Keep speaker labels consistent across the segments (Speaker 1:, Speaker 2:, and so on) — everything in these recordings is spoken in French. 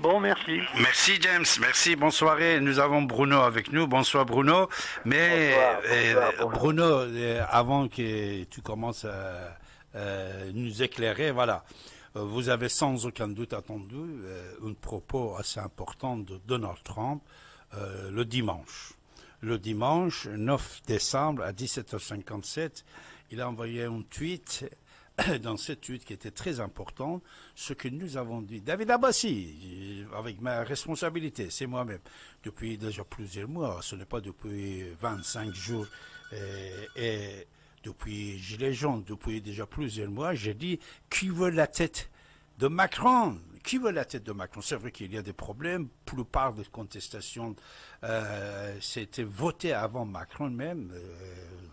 Speaker 1: Bon, merci. Merci James, merci, Bonsoir. Nous avons Bruno avec nous. Bonsoir Bruno. Mais euh, Bruno, euh, avant que tu commences à, euh, nous éclairer, voilà, vous avez sans aucun doute attendu un propos assez important de Donald Trump le dimanche. Le dimanche 9 décembre à 17h57, il a envoyé un tweet dans cette étude qui était très importante, ce que nous avons dit. David Abbassi, avec ma responsabilité, c'est moi-même, depuis déjà plusieurs mois, ce n'est pas depuis 25 jours euh, et depuis les gens depuis déjà plusieurs mois, j'ai dit qui veut la tête de Macron qui veut la tête de Macron C'est vrai qu'il y a des problèmes. La plupart des contestations, euh, c'était voté avant Macron même, euh,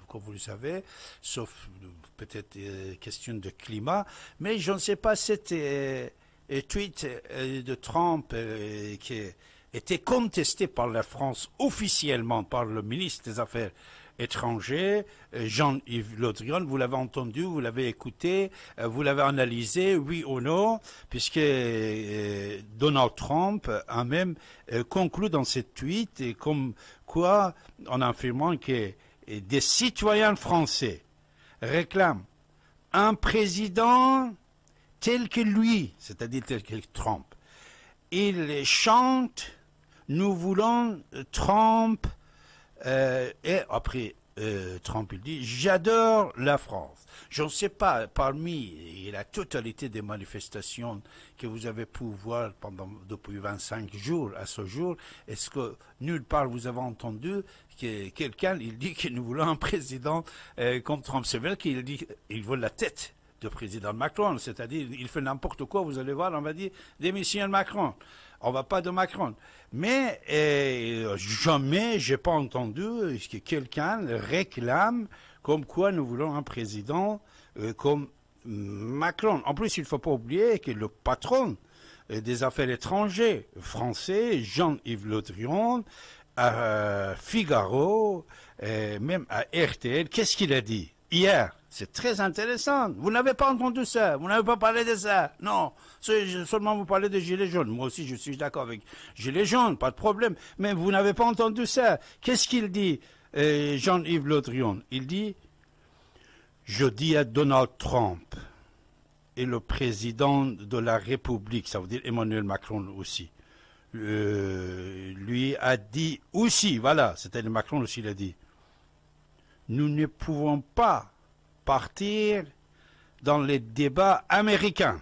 Speaker 1: comme vous le savez, sauf euh, peut-être question de climat. Mais je ne sais pas, c'était un tweet de Trump qui était contesté par la France officiellement par le ministre des Affaires étranger. Euh, Jean-Yves vous l'avez entendu, vous l'avez écouté, euh, vous l'avez analysé, oui ou non, puisque euh, Donald Trump a même conclu dans cette tweet comme quoi, en affirmant que des citoyens français réclament un président tel que lui, c'est-à-dire tel que Trump. Il chante, nous voulons Trump euh, et après, euh, Trump, il dit, j'adore la France. Je ne sais pas, parmi la totalité des manifestations que vous avez pu voir pendant, depuis 25 jours à ce jour, est-ce que nulle part vous avez entendu que quelqu'un, il dit que nous voulons un président euh, comme Trump. C'est vrai qu'il dit, il veut la tête de président Macron, c'est-à-dire il fait n'importe quoi, vous allez voir, on va dire, démission Macron. On va pas de Macron. Mais jamais, eh, jamais j'ai pas entendu que quelqu'un réclame comme quoi nous voulons un président euh, comme Macron. En plus, il faut pas oublier que le patron euh, des affaires étrangères français, Jean-Yves Le à euh, Figaro, même à RTL, qu'est-ce qu'il a dit hier. C'est très intéressant. Vous n'avez pas entendu ça. Vous n'avez pas parlé de ça. Non. Seulement vous parlez des gilets jaunes. Moi aussi, je suis d'accord avec gilets jaunes. Pas de problème. Mais vous n'avez pas entendu ça. Qu'est-ce qu'il dit, euh, Jean-Yves Le Il dit, je dis à Donald Trump et le président de la République, ça veut dire Emmanuel Macron aussi, euh, lui a dit aussi, voilà, c'était Macron aussi l'a dit, nous ne pouvons pas partir dans les débats américains.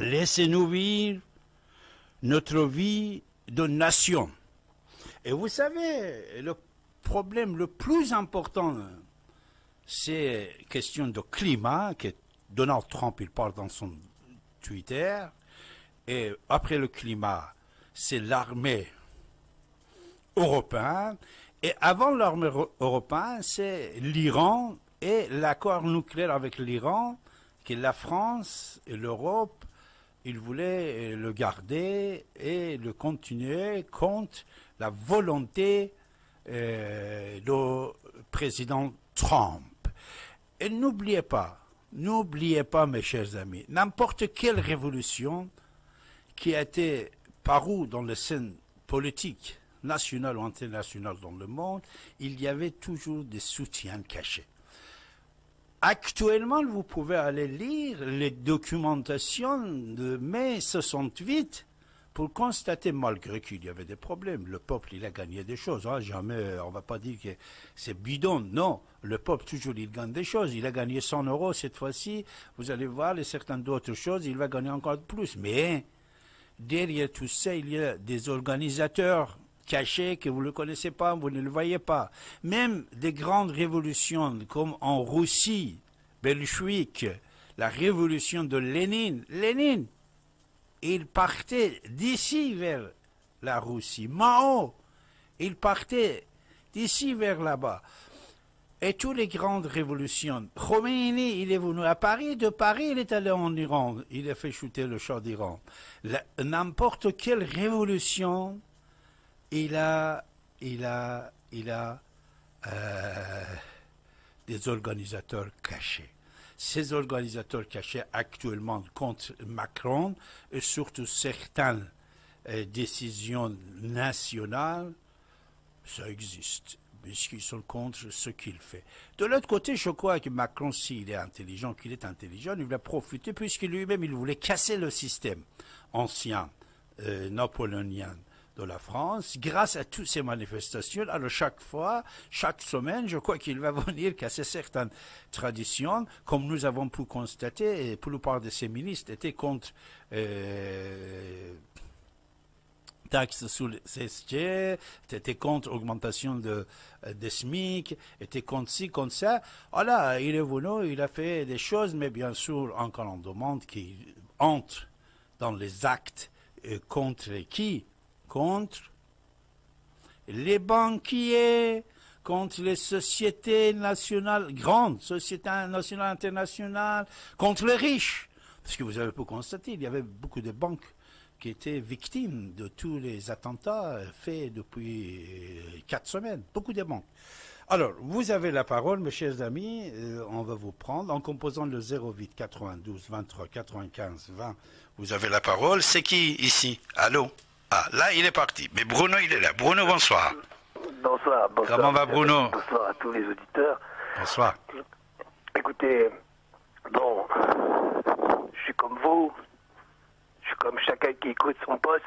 Speaker 1: Laissez-nous vivre notre vie de nation. Et vous savez, le problème le plus important, c'est la question de climat, que Donald Trump, il parle dans son Twitter, et après le climat, c'est l'armée européenne, et avant l'armée européenne, c'est l'Iran et l'accord nucléaire avec l'Iran que la France et l'Europe, ils voulaient euh, le garder et le continuer contre la volonté euh, du président Trump. Et n'oubliez pas, n'oubliez pas, mes chers amis, n'importe quelle révolution qui a été parue dans le scène politique National ou international dans le monde, il y avait toujours des soutiens cachés. Actuellement, vous pouvez aller lire les documentations de mai 68 pour constater, malgré qu'il y avait des problèmes, le peuple, il a gagné des choses. Hein. jamais, on ne va pas dire que c'est bidon. Non, le peuple, toujours, il gagne des choses. Il a gagné 100 euros cette fois-ci. Vous allez voir, les certaines d'autres choses, il va gagner encore plus. Mais derrière tout ça, il y a des organisateurs caché, que vous ne le connaissez pas, vous ne le voyez pas. Même des grandes révolutions comme en Russie, belgique la révolution de Lénine. Lénine, il partait d'ici vers la Russie. Mao, il partait d'ici vers là-bas. Et toutes les grandes révolutions. Khomeini, il est venu à Paris, de Paris, il est allé en Iran, il a fait chuter le char d'Iran. N'importe quelle révolution il a, il a, il a euh, des organisateurs cachés. Ces organisateurs cachés actuellement contre Macron, et surtout certaines euh, décisions nationales, ça existe, puisqu'ils sont contre ce qu'il fait. De l'autre côté, je crois que Macron, s'il est intelligent, qu'il est intelligent, il va profiter, puisque lui-même, il voulait casser le système ancien, euh, napoléonien de la France. Grâce à toutes ces manifestations, alors chaque fois, chaque semaine, je crois qu'il va venir ces certaines traditions, comme nous avons pu constater, et pour la part de ces ministres étaient contre euh, taxes sur les CSG, étaient contre augmentation de, euh, des SMIC, était contre ci, contre ça. Voilà, il est venu, il a fait des choses, mais bien sûr, encore on demande qu'il entre dans les actes euh, contre qui contre les banquiers, contre les sociétés nationales, grandes sociétés nationales, internationales, contre les riches. Parce que vous avez pu constater, il y avait beaucoup de banques qui étaient victimes de tous les attentats faits depuis euh, quatre semaines. Beaucoup de banques. Alors, vous avez la parole, mes chers amis. Euh, on va vous prendre en composant le 08 92 23 95 20. Vous avez la parole. C'est qui ici Allô ah, là, il est parti. Mais Bruno, il est là. Bruno, bonsoir. Bonsoir. bonsoir Comment va Bruno Bonsoir à tous les auditeurs. Bonsoir. Écoutez, bon, je suis comme vous. Je suis comme chacun qui écoute son poste.